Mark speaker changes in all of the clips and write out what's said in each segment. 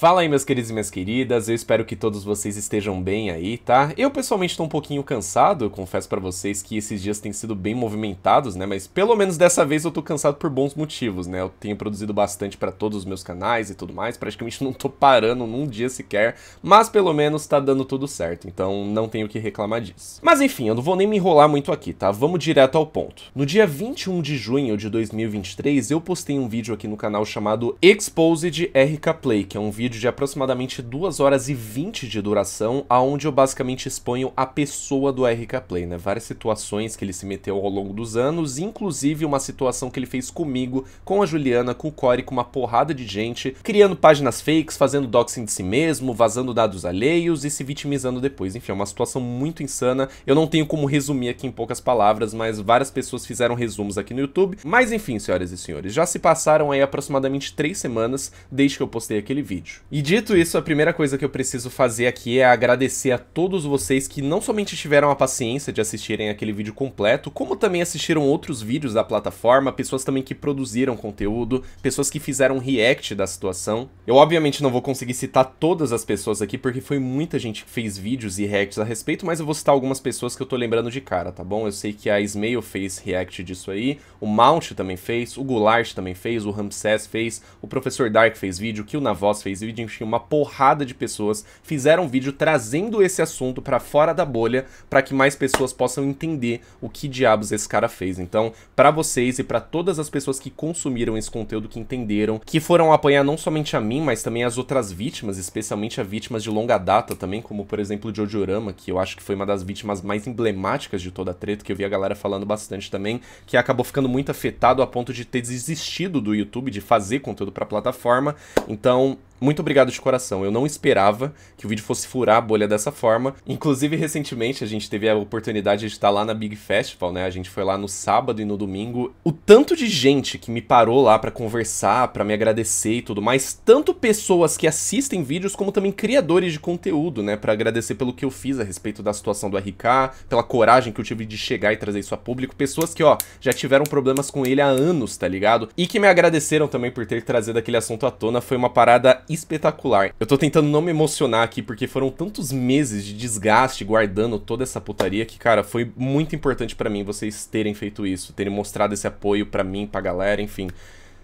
Speaker 1: Fala aí, meus queridos e minhas queridas, eu espero que todos vocês estejam bem aí, tá? Eu pessoalmente tô um pouquinho cansado, confesso para vocês que esses dias têm sido bem movimentados, né? Mas pelo menos dessa vez eu tô cansado por bons motivos, né? Eu tenho produzido bastante para todos os meus canais e tudo mais, praticamente não tô parando num dia sequer, mas pelo menos tá dando tudo certo, então não tenho que reclamar disso. Mas enfim, eu não vou nem me enrolar muito aqui, tá? Vamos direto ao ponto. No dia 21 de junho de 2023, eu postei um vídeo aqui no canal chamado Exposed RK Play, que é um vídeo vídeo de aproximadamente 2 horas e 20 de duração, aonde eu basicamente exponho a pessoa do RK Play, né? Várias situações que ele se meteu ao longo dos anos, inclusive uma situação que ele fez comigo, com a Juliana, com o Corey, com uma porrada de gente, criando páginas fakes, fazendo doxing de si mesmo, vazando dados alheios e se vitimizando depois. Enfim, é uma situação muito insana. Eu não tenho como resumir aqui em poucas palavras, mas várias pessoas fizeram resumos aqui no YouTube. Mas enfim, senhoras e senhores, já se passaram aí aproximadamente 3 semanas desde que eu postei aquele vídeo. E dito isso, a primeira coisa que eu preciso fazer aqui é agradecer a todos vocês que não somente tiveram a paciência de assistirem aquele vídeo completo, como também assistiram outros vídeos da plataforma, pessoas também que produziram conteúdo, pessoas que fizeram react da situação. Eu obviamente não vou conseguir citar todas as pessoas aqui, porque foi muita gente que fez vídeos e reacts a respeito, mas eu vou citar algumas pessoas que eu tô lembrando de cara, tá bom? Eu sei que a Smail fez react disso aí, o Mount também fez, o Goulart também fez, o Ramses fez, o Professor Dark fez vídeo, o Kill Navoz fez vídeo, vídeo, enfim, uma porrada de pessoas fizeram um vídeo trazendo esse assunto para fora da bolha, para que mais pessoas possam entender o que diabos esse cara fez. Então, para vocês e para todas as pessoas que consumiram esse conteúdo, que entenderam, que foram apanhar não somente a mim, mas também as outras vítimas, especialmente as vítimas de longa data também, como por exemplo o Jojo que eu acho que foi uma das vítimas mais emblemáticas de toda a treta, que eu vi a galera falando bastante também, que acabou ficando muito afetado a ponto de ter desistido do YouTube, de fazer conteúdo para a plataforma. Então, muito obrigado de coração. Eu não esperava que o vídeo fosse furar a bolha dessa forma. Inclusive, recentemente a gente teve a oportunidade de estar lá na Big Festival, né? A gente foi lá no sábado e no domingo. O tanto de gente que me parou lá para conversar, para me agradecer e tudo mais, tanto pessoas que assistem vídeos como também criadores de conteúdo, né, para agradecer pelo que eu fiz a respeito da situação do RK, pela coragem que eu tive de chegar e trazer isso a público, pessoas que, ó, já tiveram problemas com ele há anos, tá ligado? E que me agradeceram também por ter trazido aquele assunto à tona, foi uma parada espetacular. Eu tô tentando não me emocionar aqui, porque foram tantos meses de desgaste guardando toda essa putaria que, cara, foi muito importante pra mim vocês terem feito isso, terem mostrado esse apoio pra mim, pra galera, enfim.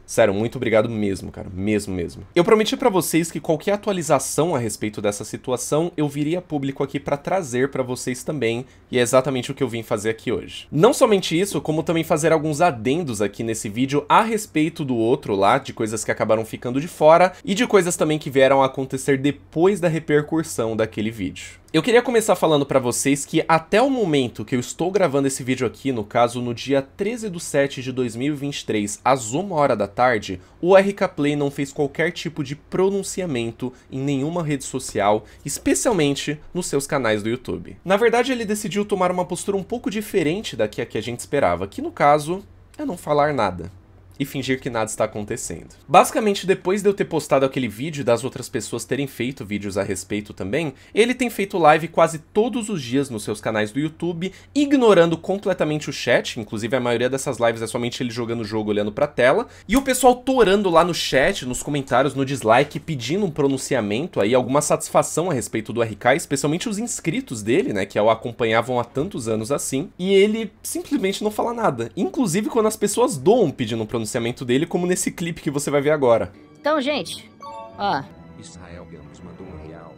Speaker 1: Sério, muito obrigado mesmo, cara. Mesmo, mesmo. Eu prometi para vocês que qualquer atualização a respeito dessa situação eu viria público aqui para trazer para vocês também, e é exatamente o que eu vim fazer aqui hoje. Não somente isso, como também fazer alguns adendos aqui nesse vídeo a respeito do outro lá, de coisas que acabaram ficando de fora e de coisas também que vieram a acontecer depois da repercussão daquele vídeo. Eu queria começar falando para vocês que até o momento que eu estou gravando esse vídeo aqui, no caso no dia 13 de 7 de 2023, às 1 hora da tarde, o RK Play não fez qualquer tipo de pronunciamento em nenhuma rede social, especialmente nos seus canais do YouTube. Na verdade, ele decidiu tomar uma postura um pouco diferente da que a que a gente esperava, que no caso é não falar nada e fingir que nada está acontecendo. Basicamente, depois de eu ter postado aquele vídeo e das outras pessoas terem feito vídeos a respeito também, ele tem feito live quase todos os dias nos seus canais do YouTube, ignorando completamente o chat, inclusive a maioria dessas lives é somente ele jogando o jogo olhando pra tela, e o pessoal torando lá no chat, nos comentários, no dislike, pedindo um pronunciamento aí, alguma satisfação a respeito do RK, especialmente os inscritos dele, né, que o acompanhavam há tantos anos assim, e ele simplesmente não fala nada. Inclusive quando as pessoas doam pedindo um pronunciamento pronunciamento dele, como nesse clipe que você vai ver agora. Então, gente, ó. Israel Gamos mandou um real.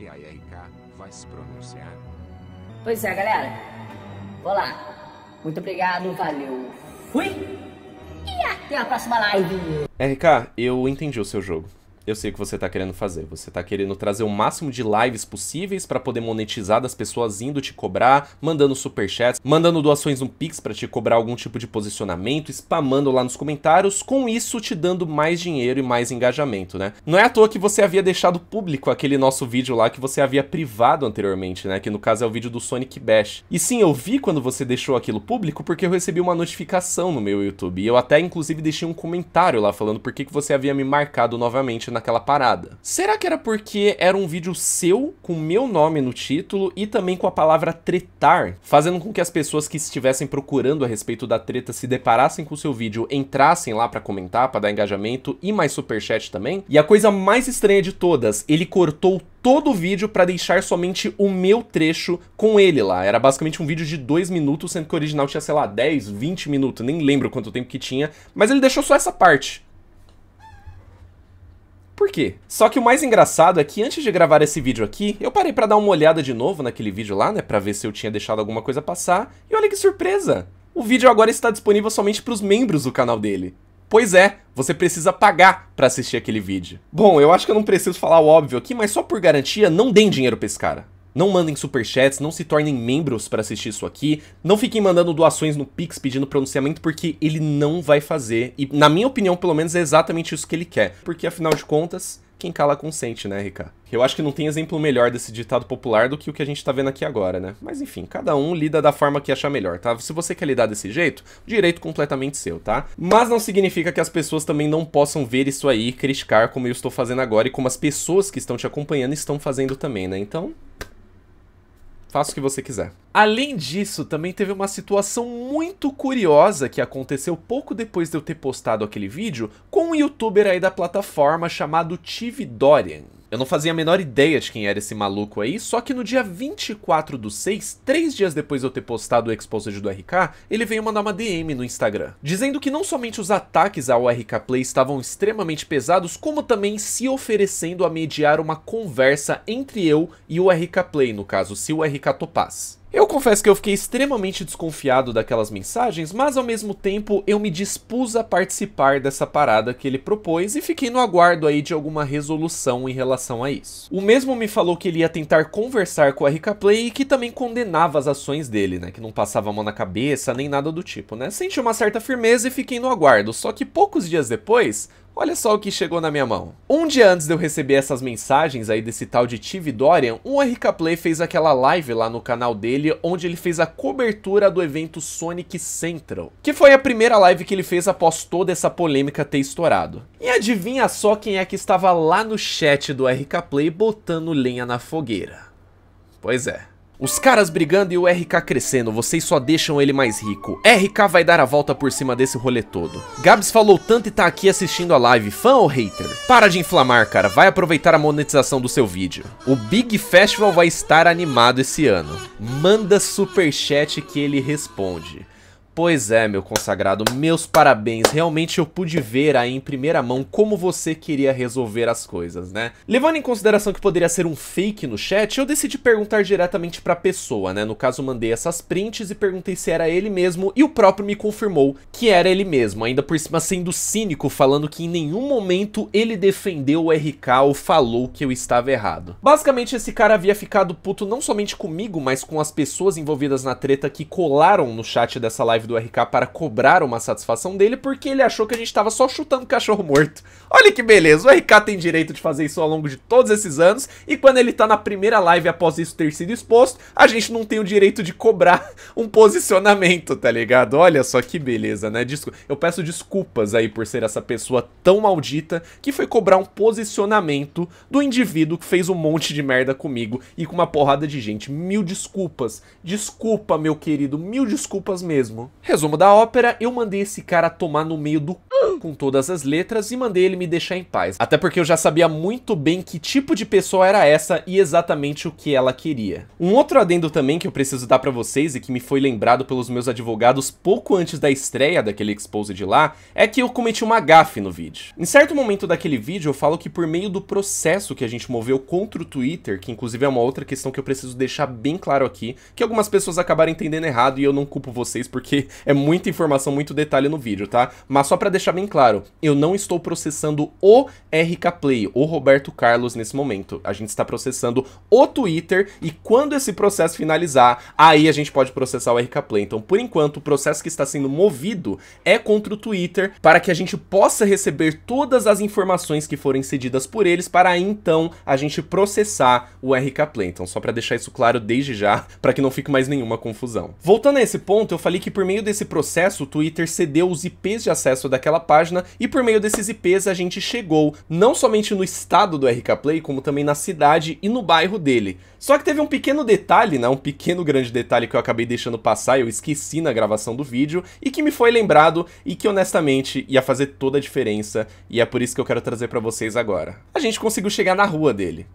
Speaker 1: E a RK vai se pronunciar. Pois é, galera. Vou lá. Muito obrigado, valeu. Fui! E até a próxima live. RK, eu entendi o seu jogo eu sei o que você está querendo fazer. Você está querendo trazer o máximo de lives possíveis para poder monetizar das pessoas indo te cobrar, mandando superchats, mandando doações no Pix para te cobrar algum tipo de posicionamento, spamando lá nos comentários, com isso te dando mais dinheiro e mais engajamento, né? Não é à toa que você havia deixado público aquele nosso vídeo lá que você havia privado anteriormente, né? Que no caso é o vídeo do Sonic Bash. E sim, eu vi quando você deixou aquilo público porque eu recebi uma notificação no meu YouTube. E eu até inclusive deixei um comentário lá falando por que, que você havia me marcado novamente na naquela parada. Será que era porque era um vídeo seu, com meu nome no título e também com a palavra tretar, fazendo com que as pessoas que estivessem procurando a respeito da treta se deparassem com o seu vídeo, entrassem lá para comentar, para dar engajamento e mais superchat também? E a coisa mais estranha de todas, ele cortou todo o vídeo para deixar somente o meu trecho com ele lá. Era basicamente um vídeo de 2 minutos, sendo que o original tinha, sei lá, 10, 20 minutos, nem lembro quanto tempo que tinha, mas ele deixou só essa parte. Por quê? Só que o mais engraçado é que antes de gravar esse vídeo aqui, eu parei para dar uma olhada de novo naquele vídeo lá, né, para ver se eu tinha deixado alguma coisa passar, e olha que surpresa! O vídeo agora está disponível somente para os membros do canal dele. Pois é, você precisa pagar para assistir aquele vídeo. Bom, eu acho que eu não preciso falar o óbvio aqui, mas só por garantia, não deem dinheiro pra esse cara. Não mandem superchats, não se tornem membros para assistir isso aqui. Não fiquem mandando doações no Pix pedindo pronunciamento, porque ele não vai fazer. E, na minha opinião, pelo menos, é exatamente isso que ele quer. Porque, afinal de contas, quem cala consente, né, Rica? Eu acho que não tem exemplo melhor desse ditado popular do que o que a gente tá vendo aqui agora, né? Mas enfim, cada um lida da forma que achar melhor, tá? Se você quer lidar desse jeito, direito completamente seu, tá? Mas não significa que as pessoas também não possam ver isso aí e criticar como eu estou fazendo agora e como as pessoas que estão te acompanhando estão fazendo também, né? Então, faça o que você quiser. Além disso, também teve uma situação muito curiosa que aconteceu pouco depois de eu ter postado aquele vídeo com um youtuber aí da plataforma chamado Tive Dorian. Eu não fazia a menor ideia de quem era esse maluco aí, só que no dia 24 do 6, três dias depois de eu ter postado o Exposed do RK, ele veio mandar uma DM no Instagram, dizendo que não somente os ataques ao RK Play estavam extremamente pesados, como também se oferecendo a mediar uma conversa entre eu e o RK Play, no caso, se o RK topasse. Eu confesso que eu fiquei extremamente desconfiado daquelas mensagens, mas ao mesmo tempo eu me dispus a participar dessa parada que ele propôs e fiquei no aguardo aí de alguma resolução em relação a isso. O mesmo me falou que ele ia tentar conversar com a Rica Play e que também condenava as ações dele, né, que não passava a mão na cabeça nem nada do tipo, né. Senti uma certa firmeza e fiquei no aguardo, só que poucos dias depois, Olha só o que chegou na minha mão. Um dia antes de eu receber essas mensagens aí desse tal de Tive Dorian, o RK Play fez aquela live lá no canal dele, onde ele fez a cobertura do evento Sonic Central, que foi a primeira live que ele fez após toda essa polêmica ter estourado. E adivinha só quem é que estava lá no chat do RK Play botando lenha na fogueira. Pois é, os caras brigando e o RK crescendo, vocês só deixam ele mais rico. RK vai dar a volta por cima desse rolê todo. Gabs falou tanto e tá aqui assistindo a live, fã ou hater? Para de inflamar, cara, vai aproveitar a monetização do seu vídeo. O Big Festival vai estar animado esse ano. Manda superchat que ele responde. Pois é, meu consagrado, meus parabéns. Realmente eu pude ver aí em primeira mão como você queria resolver as coisas, né? Levando em consideração que poderia ser um fake no chat, eu decidi perguntar diretamente pra pessoa, né? No caso, mandei essas prints e perguntei se era ele mesmo e o próprio me confirmou que era ele mesmo, ainda por cima sendo cínico, falando que em nenhum momento ele defendeu o RK ou falou que eu estava errado. Basicamente, esse cara havia ficado puto não somente comigo, mas com as pessoas envolvidas na treta que colaram no chat dessa live do RK para cobrar uma satisfação dele, porque ele achou que a gente estava só chutando cachorro morto. Olha que beleza, o RK tem direito de fazer isso ao longo de todos esses anos, e quando ele tá na primeira live após isso ter sido exposto, a gente não tem o direito de cobrar um posicionamento, tá ligado? Olha só que beleza, né? Desco... Eu peço desculpas aí por ser essa pessoa tão maldita que foi cobrar um posicionamento do indivíduo que fez um monte de merda comigo e com uma porrada de gente. Mil desculpas. Desculpa, meu querido, mil desculpas mesmo. Resumo da ópera, eu mandei esse cara tomar no meio do c... com todas as letras e mandei ele me deixar em paz. Até porque eu já sabia muito bem que tipo de pessoa era essa e exatamente o que ela queria. Um outro adendo também que eu preciso dar para vocês e que me foi lembrado pelos meus advogados pouco antes da estreia daquele expose de lá, é que eu cometi uma gafe no vídeo. Em certo momento daquele vídeo eu falo que por meio do processo que a gente moveu contra o Twitter, que inclusive é uma outra questão que eu preciso deixar bem claro aqui, que algumas pessoas acabaram entendendo errado e eu não culpo vocês porque é muita informação, muito detalhe no vídeo, tá? Mas só para deixar bem claro, eu não estou processando o RK Play, o Roberto Carlos nesse momento. A gente está processando o Twitter e quando esse processo finalizar, aí a gente pode processar o RK Play. Então, por enquanto, o processo que está sendo movido é contra o Twitter para que a gente possa receber todas as informações que forem cedidas por eles para então a gente processar o RK Play. Então, só para deixar isso claro desde já, para que não fique mais nenhuma confusão. Voltando a esse ponto, eu falei que por meio desse processo, o Twitter cedeu os IPs de acesso daquela página e por meio desses IPs a gente chegou não somente no estado do RK Play, como também na cidade e no bairro dele. Só que teve um pequeno detalhe, né, um pequeno grande detalhe que eu acabei deixando passar, eu esqueci na gravação do vídeo e que me foi lembrado e que honestamente ia fazer toda a diferença e é por isso que eu quero trazer para vocês agora. A gente conseguiu chegar na rua dele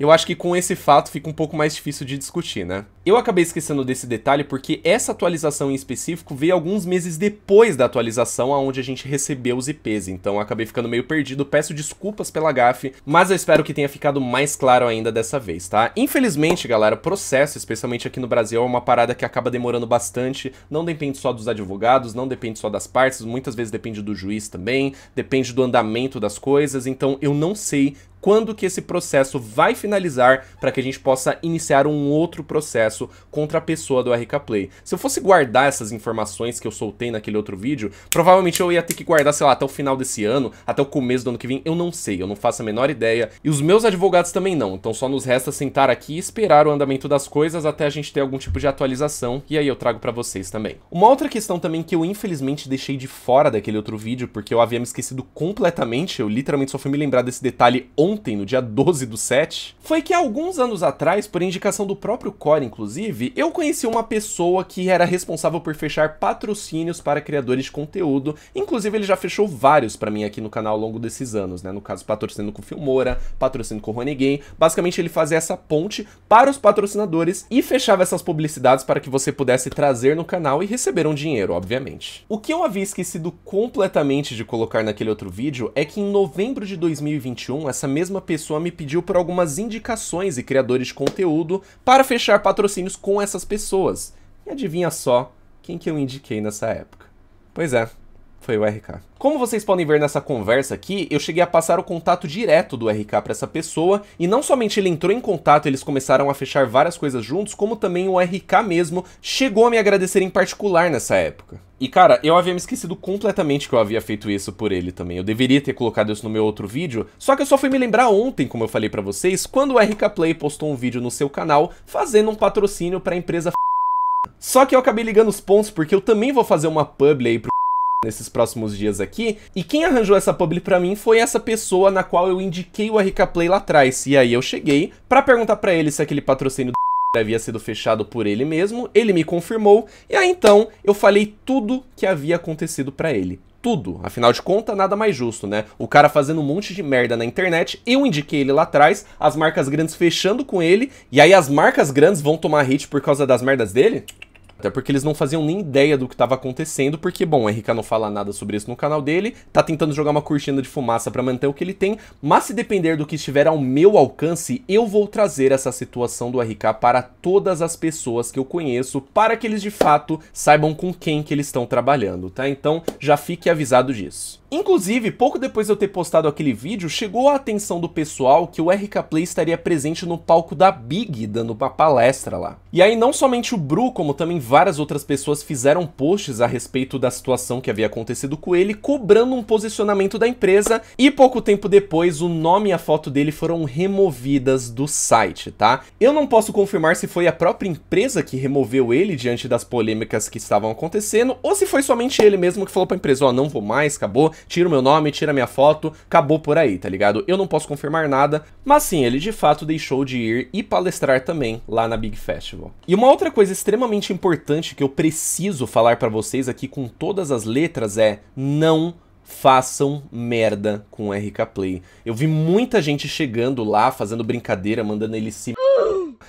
Speaker 1: eu acho que com esse fato fica um pouco mais difícil de discutir, né? Eu acabei esquecendo desse detalhe porque essa atualização em específico veio alguns meses depois da atualização aonde a gente recebeu os IPs, então acabei ficando meio perdido, peço desculpas pela gafe, mas eu espero que tenha ficado mais claro ainda dessa vez, tá? Infelizmente, galera, processo, especialmente aqui no Brasil, é uma parada que acaba demorando bastante, não depende só dos advogados, não depende só das partes, muitas vezes depende do juiz também, depende do andamento das coisas, então eu não sei quando que esse processo vai finalizar para que a gente possa iniciar um outro processo contra a pessoa do RK Play. Se eu fosse guardar essas informações que eu soltei naquele outro vídeo, provavelmente eu ia ter que guardar, sei lá, até o final desse ano, até o começo do ano que vem, eu não sei, eu não faço a menor ideia. E os meus advogados também não, então só nos resta sentar aqui e esperar o andamento das coisas até a gente ter algum tipo de atualização, e aí eu trago para vocês também. Uma outra questão também que eu infelizmente deixei de fora daquele outro vídeo, porque eu havia me esquecido completamente, eu literalmente só fui me lembrar desse detalhe ontem ontem, no dia 12 do 7, foi que alguns anos atrás, por indicação do próprio Core, inclusive, eu conheci uma pessoa que era responsável por fechar patrocínios para criadores de conteúdo. Inclusive, ele já fechou vários para mim aqui no canal ao longo desses anos, né? No caso, patrocinando com o Filmora, patrocinando com o Rony Game. Basicamente, ele fazia essa ponte para os patrocinadores e fechava essas publicidades para que você pudesse trazer no canal e receber um dinheiro, obviamente. O que eu havia esquecido completamente de colocar naquele outro vídeo é que em novembro de 2021, essa mesma mesma pessoa me pediu por algumas indicações e criadores de conteúdo para fechar patrocínios com essas pessoas. E adivinha só quem que eu indiquei nessa época? Pois é, foi o RK. Como vocês podem ver nessa conversa aqui, eu cheguei a passar o contato direto do RK para essa pessoa, e não somente ele entrou em contato e eles começaram a fechar várias coisas juntos, como também o RK mesmo chegou a me agradecer em particular nessa época. E cara, eu havia me esquecido completamente que eu havia feito isso por ele também. Eu deveria ter colocado isso no meu outro vídeo, só que eu só fui me lembrar ontem, como eu falei para vocês, quando o RK Play postou um vídeo no seu canal fazendo um patrocínio para a empresa Só que eu acabei ligando os pontos porque eu também vou fazer uma pub aí pro nesses próximos dias aqui. E quem arranjou essa publi para mim foi essa pessoa na qual eu indiquei o RK Play lá atrás. E aí eu cheguei para perguntar para ele se aquele patrocínio do havia sido fechado por ele mesmo, ele me confirmou, e aí então eu falei tudo que havia acontecido para ele tudo. Afinal de contas, nada mais justo, né? O cara fazendo um monte de merda na internet, eu indiquei ele lá atrás, as marcas grandes fechando com ele, e aí as marcas grandes vão tomar hit por causa das merdas dele? Até porque eles não faziam nem ideia do que estava acontecendo, porque, bom, o RK não fala nada sobre isso no canal dele, tá tentando jogar uma cortina de fumaça para manter o que ele tem, mas se depender do que estiver ao meu alcance, eu vou trazer essa situação do RK para todas as pessoas que eu conheço, para que eles de fato saibam com quem que eles estão trabalhando, tá? Então já fique avisado disso. Inclusive, pouco depois de eu ter postado aquele vídeo, chegou a atenção do pessoal que o RK Play estaria presente no palco da Big, dando uma palestra lá. E aí não somente o Bru, como também várias outras pessoas fizeram posts a respeito da situação que havia acontecido com ele, cobrando um posicionamento da empresa, e pouco tempo depois o nome e a foto dele foram removidas do site, tá? Eu não posso confirmar se foi a própria empresa que removeu ele diante das polêmicas que estavam acontecendo, ou se foi somente ele mesmo que falou pra empresa, ó, oh, não vou mais, acabou, tira o meu nome, tira a minha foto, acabou por aí, tá ligado? Eu não posso confirmar nada, mas sim, ele de fato deixou de ir e palestrar também lá na Big Festival. E uma outra coisa extremamente importante que eu preciso falar para vocês aqui com todas as letras é não façam merda com RK Play. Eu vi muita gente chegando lá, fazendo brincadeira, mandando ele se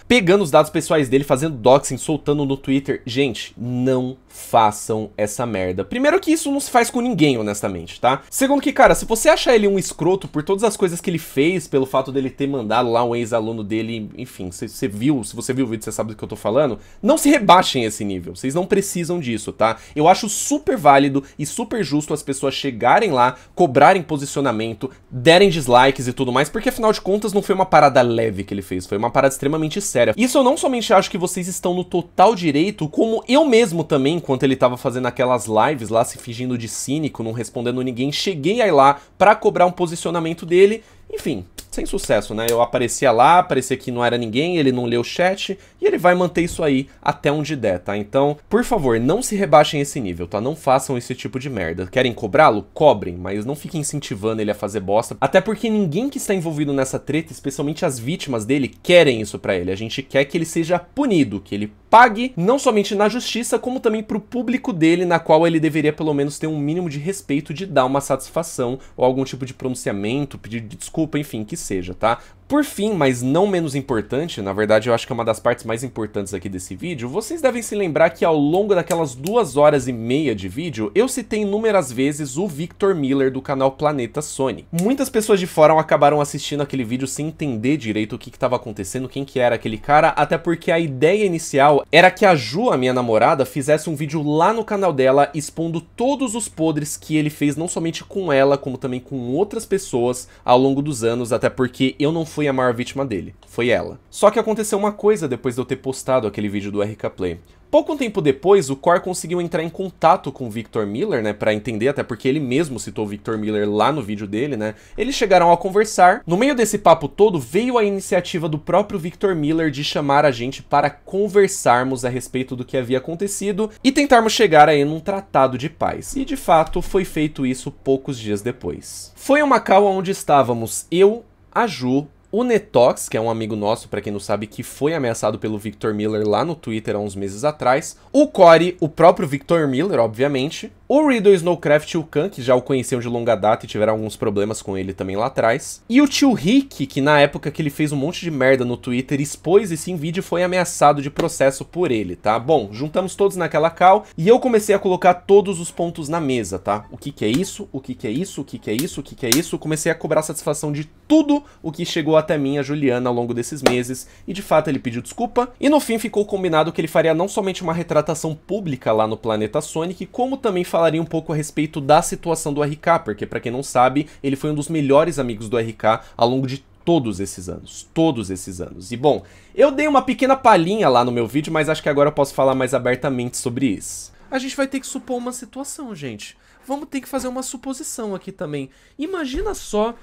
Speaker 1: pegando os dados pessoais dele, fazendo doxing, soltando no Twitter. Gente, não façam essa merda. Primeiro que isso não se faz com ninguém, honestamente, tá? Segundo que, cara, se você achar ele um escroto por todas as coisas que ele fez, pelo fato dele ter mandado lá um ex-aluno dele, enfim, você viu, se você viu o vídeo, você sabe do que eu tô falando, não se rebaixem esse nível. Vocês não precisam disso, tá? Eu acho super válido e super justo as pessoas chegarem lá, cobrarem posicionamento, derem dislikes e tudo mais, porque afinal de contas não foi uma parada leve que ele fez, foi uma parada extremamente séria. Isso eu não somente acho que vocês estão no total direito, como eu mesmo também, enquanto ele tava fazendo aquelas lives lá, se fingindo de cínico, não respondendo ninguém, cheguei aí lá para cobrar um posicionamento dele. Enfim, sem sucesso, né? Eu aparecia lá, parecia que não era ninguém, ele não leu o chat, e ele vai manter isso aí até onde der, tá? Então, por favor, não se rebaixem esse nível, tá? Não façam esse tipo de merda. Querem cobrá-lo? Cobrem, mas não fiquem incentivando ele a fazer bosta. Até porque ninguém que está envolvido nessa treta, especialmente as vítimas dele, querem isso para ele. A gente quer que ele seja punido, que ele pague não somente na justiça, como também pro público dele, na qual ele deveria pelo menos ter um mínimo de respeito de dar uma satisfação ou algum tipo de pronunciamento, pedido de desculpa, enfim, que seja, tá? Por fim, mas não menos importante, na verdade eu acho que é uma das partes mais importantes aqui desse vídeo, vocês devem se lembrar que ao longo daquelas duas horas e meia de vídeo, eu citei inúmeras vezes o Victor Miller do canal Planeta Sony. Muitas pessoas de fora acabaram assistindo aquele vídeo sem entender direito o que estava acontecendo, quem que era aquele cara, até porque a ideia inicial era que a Ju, a minha namorada, fizesse um vídeo lá no canal dela expondo todos os podres que ele fez não somente com ela, como também com outras pessoas ao longo dos anos, até porque eu não fui foi a maior vítima dele. Foi ela. Só que aconteceu uma coisa depois de eu ter postado aquele vídeo do RK Play. Pouco tempo depois, o Core conseguiu entrar em contato com o Victor Miller, né, para entender, até porque ele mesmo citou o Victor Miller lá no vídeo dele, né. Eles chegaram a conversar. No meio desse papo todo, veio a iniciativa do próprio Victor Miller de chamar a gente para conversarmos a respeito do que havia acontecido e tentarmos chegar aí num tratado de paz. E de fato, foi feito isso poucos dias depois. Foi uma call onde estávamos eu, a Ju, o Netox, que é um amigo nosso, para quem não sabe, que foi ameaçado pelo Victor Miller lá no Twitter há uns meses atrás. O core o próprio Victor Miller, obviamente o Riddle, Snowcraft e o Khan, que já o conheciam de longa data e tiveram alguns problemas com ele também lá atrás. E o tio Rick, que na época que ele fez um monte de merda no Twitter, expôs esse vídeo foi ameaçado de processo por ele, tá? Bom, juntamos todos naquela cal e eu comecei a colocar todos os pontos na mesa, tá? O que que é isso, o que que é isso, o que que é isso, o que que é isso. Comecei a cobrar satisfação de tudo o que chegou até mim, a Juliana, ao longo desses meses. E de fato ele pediu desculpa. E no fim ficou combinado que ele faria não somente uma retratação pública lá no Planeta Sonic, como também falar falaria um pouco a respeito da situação do RK, porque para quem não sabe, ele foi um dos melhores amigos do RK ao longo de todos esses anos, todos esses anos. E bom, eu dei uma pequena palhinha lá no meu vídeo, mas acho que agora eu posso falar mais abertamente sobre isso. A gente vai ter que supor uma situação, gente. Vamos ter que fazer uma suposição aqui também. Imagina só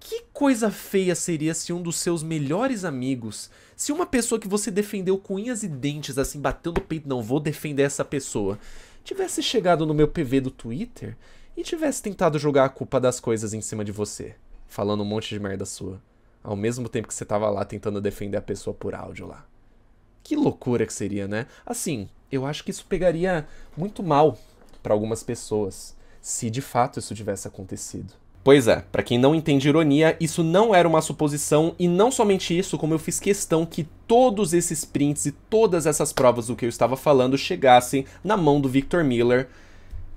Speaker 1: que coisa feia seria se um dos seus melhores amigos, se uma pessoa que você defendeu com unhas e dentes, assim, bateu no peito, não vou defender essa pessoa, tivesse chegado no meu PV do Twitter e tivesse tentado jogar a culpa das coisas em cima de você, falando um monte de merda sua, ao mesmo tempo que você tava lá tentando defender a pessoa por áudio lá. Que loucura que seria, né? Assim, eu acho que isso pegaria muito mal para algumas pessoas, se de fato isso tivesse acontecido. Pois é, para quem não entende ironia, isso não era uma suposição e não somente isso, como eu fiz questão que todos esses prints e todas essas provas do que eu estava falando chegassem na mão do Victor Miller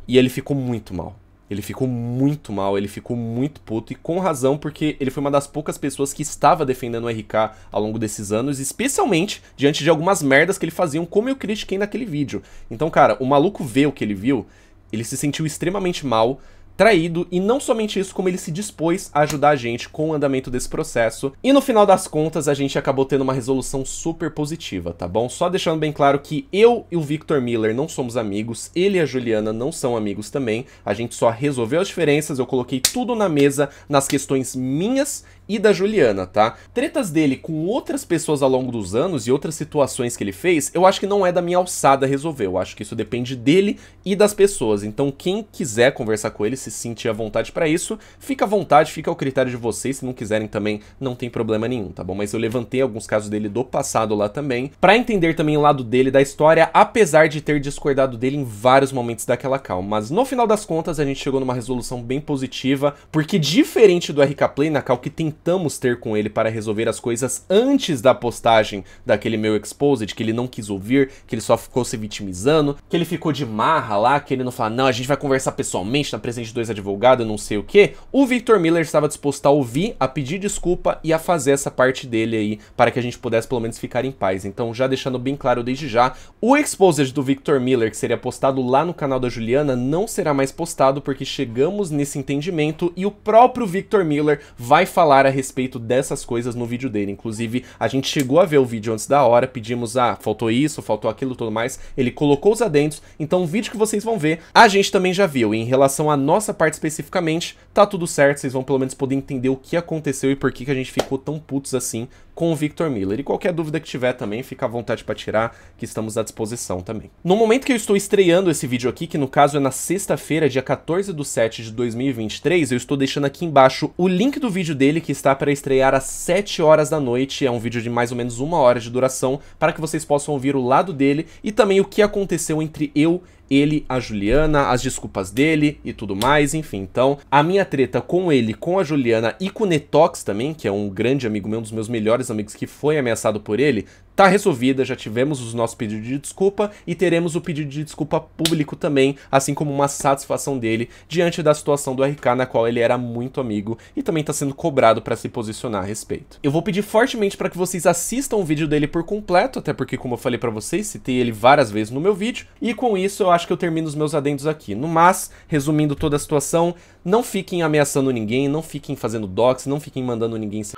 Speaker 1: e ele ficou muito mal. Ele ficou muito mal, ele ficou muito puto e com razão, porque ele foi uma das poucas pessoas que estava defendendo o RK ao longo desses anos, especialmente diante de algumas merdas que ele fazia, como eu critiquei naquele vídeo. Então, cara, o maluco vê o que ele viu, ele se sentiu extremamente mal, traído, e não somente isso, como ele se dispôs a ajudar a gente com o andamento desse processo. E no final das contas, a gente acabou tendo uma resolução super positiva, tá bom? Só deixando bem claro que eu e o Victor Miller não somos amigos, ele e a Juliana não são amigos também, a gente só resolveu as diferenças, eu coloquei tudo na mesa, nas questões minhas e da Juliana, tá? Tretas dele com outras pessoas ao longo dos anos e outras situações que ele fez, eu acho que não é da minha alçada resolver. Eu acho que isso depende dele e das pessoas. Então, quem quiser conversar com ele, se sentir à vontade para isso, fica à vontade, fica ao critério de vocês. Se não quiserem também, não tem problema nenhum, tá bom? Mas eu levantei alguns casos dele do passado lá também, para entender também o lado dele da história, apesar de ter discordado dele em vários momentos daquela calma. Mas no final das contas, a gente chegou numa resolução bem positiva, porque diferente do RK Play, na cal que tem tentamos ter com ele para resolver as coisas antes da postagem daquele meu exposed, que ele não quis ouvir, que ele só ficou se vitimizando, que ele ficou de marra lá, que ele não fala, não, a gente vai conversar pessoalmente na presença de dois advogados, não sei o que. O Victor Miller estava disposto a ouvir, a pedir desculpa e a fazer essa parte dele aí para que a gente pudesse pelo menos ficar em paz. Então, já deixando bem claro desde já, o exposed do Victor Miller, que seria postado lá no canal da Juliana, não será mais postado porque chegamos nesse entendimento e o próprio Victor Miller vai falar a respeito dessas coisas no vídeo dele. Inclusive, a gente chegou a ver o vídeo antes da hora, pedimos, ah, faltou isso, faltou aquilo, tudo mais. Ele colocou os adentros, então o vídeo que vocês vão ver, a gente também já viu. E em relação à nossa parte especificamente, tá tudo certo, vocês vão pelo menos poder entender o que aconteceu e por que, que a gente ficou tão putos assim com o Victor Miller. E qualquer dúvida que tiver também, fica à vontade para tirar, que estamos à disposição também. No momento que eu estou estreando esse vídeo aqui, que no caso é na sexta-feira, dia 14 do 7 de 2023, eu estou deixando aqui embaixo o link do vídeo dele, que está para estrear às 7 horas da noite. É um vídeo de mais ou menos uma hora de duração, para que vocês possam ouvir o lado dele e também o que aconteceu entre eu e ele, a Juliana, as desculpas dele e tudo mais, enfim. Então, a minha treta com ele, com a Juliana e com o Netox também, que é um grande amigo meu, um dos meus melhores amigos que foi ameaçado por ele, tá resolvida, já tivemos os nossos pedidos de desculpa e teremos o pedido de desculpa público também, assim como uma satisfação dele diante da situação do RK na qual ele era muito amigo e também tá sendo cobrado para se posicionar a respeito. Eu vou pedir fortemente para que vocês assistam o vídeo dele por completo, até porque como eu falei para vocês, citei ele várias vezes no meu vídeo, e com isso eu acho que eu termino os meus adendos aqui. No mas, resumindo toda a situação, não fiquem ameaçando ninguém, não fiquem fazendo docs, não fiquem mandando ninguém... Se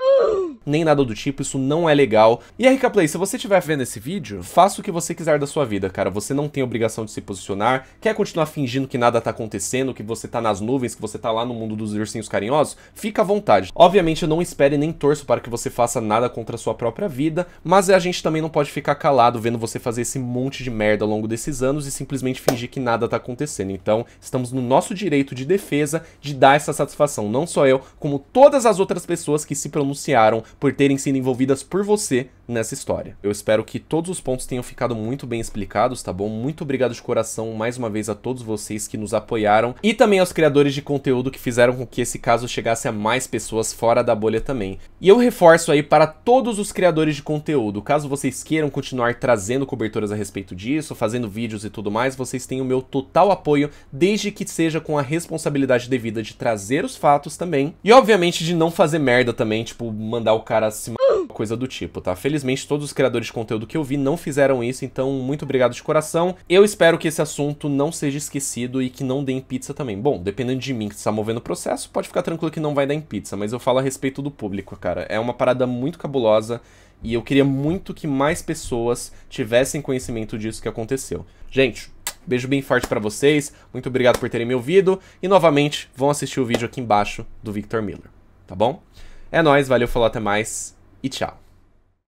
Speaker 1: nem nada do tipo, isso não é legal. E RK Play, se você estiver vendo esse vídeo, faça o que você quiser da sua vida, cara. Você não tem obrigação de se posicionar, quer continuar fingindo que nada tá acontecendo, que você tá nas nuvens, que você tá lá no mundo dos ursinhos carinhosos, fica à vontade. Obviamente eu não espere nem torço para que você faça nada contra a sua própria vida, mas a gente também não pode ficar calado vendo você fazer esse monte de merda ao longo desses anos e simplesmente fingir que nada tá acontecendo. Então, estamos no nosso direito de defesa de dar essa satisfação, não só eu, como todas as outras pessoas que se pronunciaram por terem sido envolvidas por você nessa história. Eu espero que todos os pontos tenham ficado muito bem explicados, tá bom? Muito obrigado de coração mais uma vez a todos vocês que nos apoiaram e também aos criadores de conteúdo que fizeram com que esse caso chegasse a mais pessoas fora da bolha também. E eu reforço aí para todos os criadores de conteúdo, caso vocês queiram continuar trazendo coberturas a respeito disso, fazendo vídeos e tudo mais, vocês têm o meu total apoio, desde que seja com a responsabilidade devida de trazer os fatos também e obviamente de não fazer merda também, tipo, mandar o cara se coisa do tipo, tá? Felizmente, todos os criadores de conteúdo que eu vi não fizeram isso, então muito obrigado de coração. Eu espero que esse assunto não seja esquecido e que não dê em pizza também. Bom, dependendo de mim que está movendo o processo, pode ficar tranquilo que não vai dar em pizza, mas eu falo a respeito do público, cara. É uma parada muito cabulosa e eu queria muito que mais pessoas tivessem conhecimento disso que aconteceu. Gente, beijo bem forte para vocês, muito obrigado por terem me ouvido e novamente vão assistir o vídeo aqui embaixo do Victor Miller, tá bom? É nóis, valeu, falou, até mais e tchau.